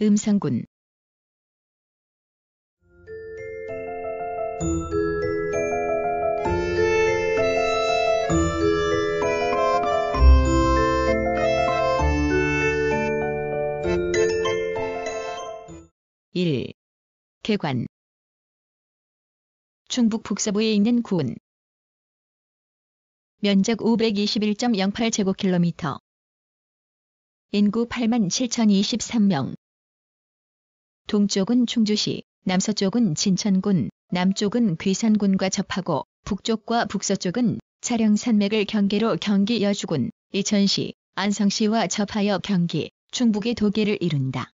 음성군 1. 개관 충북 북서부에 있는 군. 면적 521.08제곱킬로미터. 인구 87,023명. 동쪽은 충주시, 남서쪽은 진천군, 남쪽은 귀산군과 접하고 북쪽과 북서쪽은 차령산맥을 경계로 경기 여주군, 이천시, 안성시와 접하여 경기, 충북의 도계를 이룬다.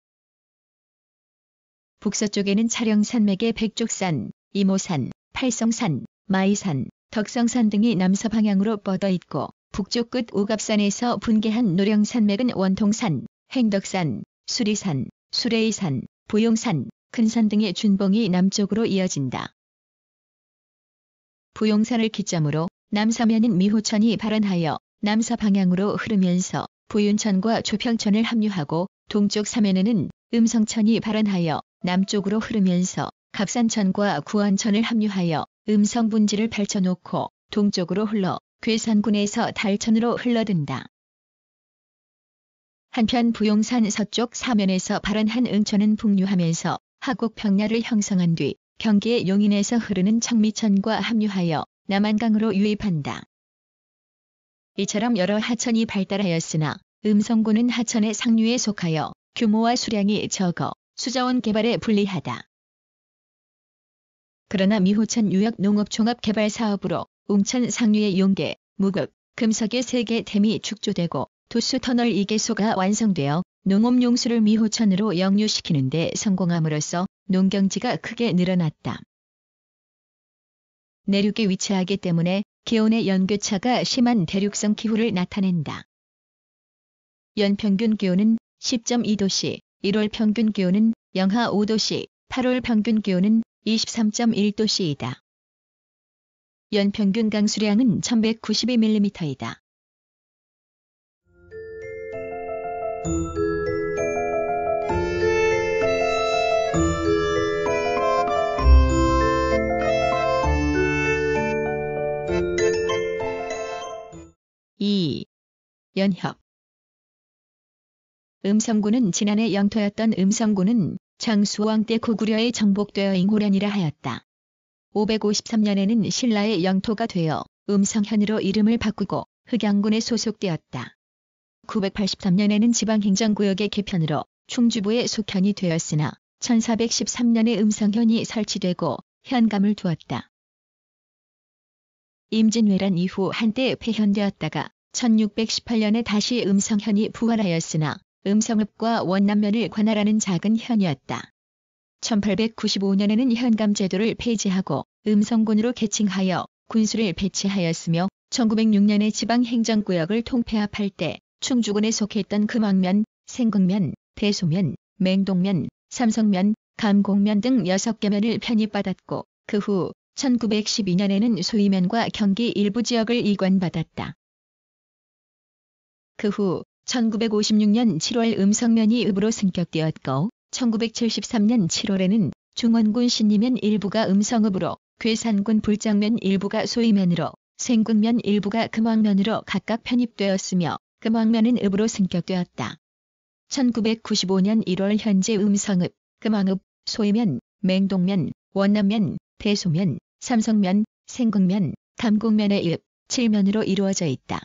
북서쪽에는 차령산맥의 백족산, 이모산, 팔성산, 마이산, 덕성산 등이 남서 방향으로 뻗어 있고 북쪽 끝 오갑산에서 분개한 노령산맥은 원통산, 행덕산, 수리산, 수레이산, 부용산, 큰산 등의 준봉이 남쪽으로 이어진다. 부용산을 기점으로 남서면인 미호천이 발원하여 남서 방향으로 흐르면서 부윤천과 조평천을 합류하고 동쪽 사면에는 음성천이 발원하여 남쪽으로 흐르면서 갑산천과 구원천을 합류하여 음성 분지를 펼쳐놓고 동쪽으로 흘러 괴산군에서 달천으로 흘러든다. 한편 부용산 서쪽 사면에서 발원한 응천은 북류하면서 하곡평야를 형성한 뒤경계의 용인에서 흐르는 청미천과 합류하여 남한강으로 유입한다. 이처럼 여러 하천이 발달하였으나 음성군은 하천의 상류에 속하여 규모와 수량이 적어 수자원 개발에 불리하다. 그러나 미호천 유역 농업종합 개발 사업으로 웅천 상류의 용계, 무극 금석의 세 개 댐이 축조되고 도수 터널 2개소가 완성되어 농업 용수를 미호천으로 역류시키는 데 성공함으로써 농경지가 크게 늘어났다. 내륙에 위치하기 때문에 기온의 연교차가 심한 대륙성 기후를 나타낸다. 연평균 기온은 10.2도씨, 1월 평균 기온은 영하 5도씨, 8월 평균 기온은 23.1도씨이다. 연평균 강수량은 1192mm이다. 2. 연협 음성군은 지난해 영토였던 음성군은 장수왕 때 고구려에 정복되어 잉호련이라 하였다. 553년에는 신라의 영토가 되어 음성현으로 이름을 바꾸고 흑양군에 소속되었다. 983년에는 지방행정구역의 개편으로 충주부의 속현이 되었으나 1413년에 음성현이 설치되고 현감을 두었다. 임진왜란 이후 한때 폐현되었다가 1618년에 다시 음성현이 부활하였으나 음성읍과 원남면을 관할하는 작은 현이었다. 1895년에는 현감 제도를 폐지하고 음성군으로 개칭하여 군수를 배치하였으며 1906년에 지방행정구역을 통폐합할 때 충주군에 속했던 금왕면, 생극면, 대소면, 맹동면, 삼성면, 감곡면 등 6개 면을 편입받았고 그 후 1912년에는 소위면과 경기 일부 지역을 이관받았다. 그후 1956년 7월 음성면이 읍으로 승격되었고 1973년 7월에는 중원군 신이면 일부가 음성읍으로 괴산군 불장면 일부가 소이면으로 생군면 일부가 금왕면으로 각각 편입되었으며 금왕면은 읍으로 승격되었다. 1995년 1월 현재 음성읍, 금왕읍, 소이면, 맹동면, 원남면, 대소면, 삼성면, 생궁면, 감곡면의 읍, 칠면으로 이루어져 있다.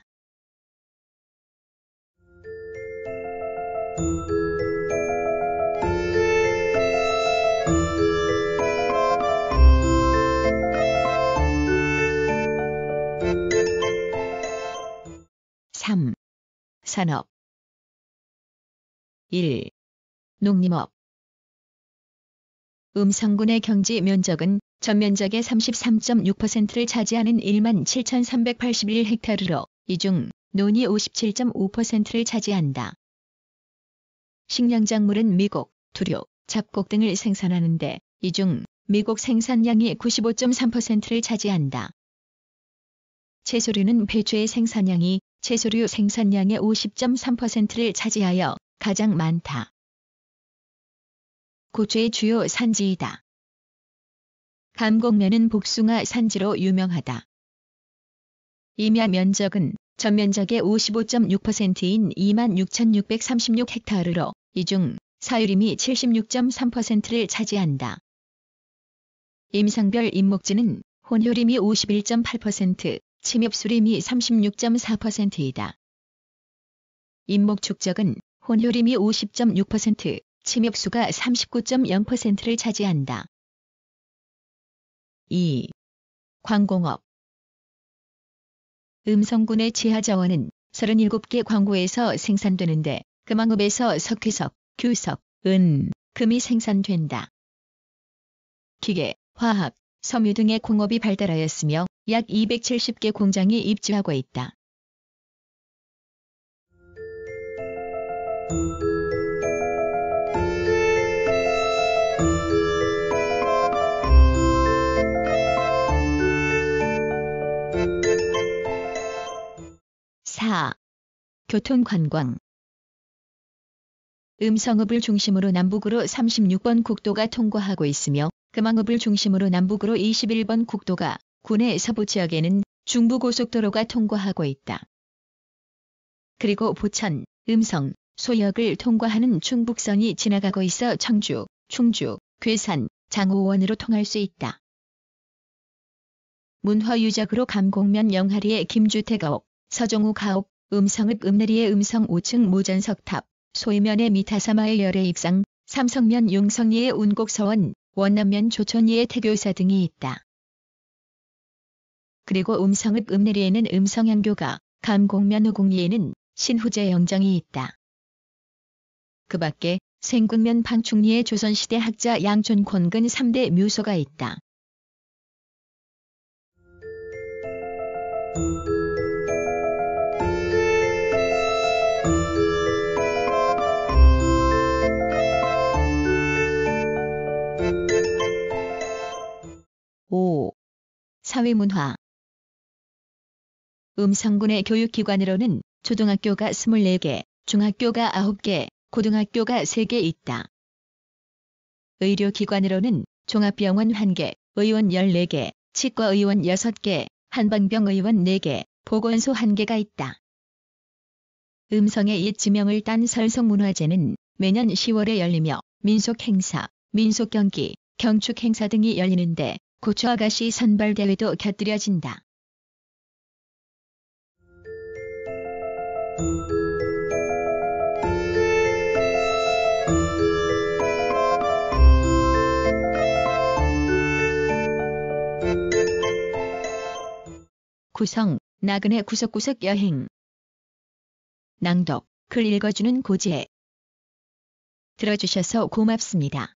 산업 1. 농림업 음성군의 경지 면적은 전면적의 33.6%를 차지하는 1만 7,381헥타르로 이 중 논이 57.5%를 차지한다. 식량작물은 미국, 두료, 잡곡 등을 생산하는데 이 중 미국 생산량이 95.3%를 차지한다. 채소류는 배추의 생산량이 채소류 생산량의 50.3%를 차지하여 가장 많다. 고추의 주요 산지이다. 감곡면은 복숭아 산지로 유명하다. 임야 면적은 전면적의 55.6%인 26,636헥타르로 이 중 사유림이 76.3%를 차지한다. 임상별 임목지는 혼효림이 51.8%, 침입 수림이 36.4%이다. 임목 축적은 혼혈임이 50.6%, 침입수가 39.0%를 차지한다. 2. 광공업 음성군의 지하 자원은 37개 광고에서 생산되는데 금왕읍에서 석회석, 규석, 은, 금이 생산된다. 기계, 화학, 섬유 등의 공업이 발달하였으며 약 270개 공장이 입주하고 있다. 4. 교통관광 음성읍을 중심으로 남북으로 36번 국도가 통과하고 있으며 금왕읍을 중심으로 남북으로 21번 국도가 군의 서부 지역에는 중부고속도로가 통과하고 있다. 그리고 부천 음성, 소역을 통과하는 충북선이 지나가고 있어 청주, 충주, 괴산, 장호원으로 통할 수 있다. 문화유적으로 감곡면 영하리의 김주태가옥 서종우 가옥, 음성읍 음내리의 음성 5층 무전석탑 소이면의 미타사마의 열의 입상, 삼성면 용성리의 운곡서원, 원남면 조천리의 태교사 등이 있다. 그리고 음성읍 읍내리에는 음성향교가, 감곡면 우공리에는 신후제 영장이 있다. 그 밖에 생국면 방충리에 조선시대 학자 양촌권근 3대 묘소가 있다. 사회문화 음성군의 교육기관으로는 초등학교가 24개, 중학교가 9개, 고등학교가 3개 있다. 의료기관으로는 종합병원 1개, 의원 14개, 치과의원 6개, 한방병의원 4개, 보건소 1개가 있다. 음성의 옛 지명을 딴 설성문화제는 매년 10월에 열리며 민속행사, 민속경기, 경축행사 등이 열리는데 고추 아가씨 선발대회도 곁들여진다. 구성, 나그네 구석구석 여행. 낭독, 글 읽어주는 고지에 들어주셔서 고맙습니다.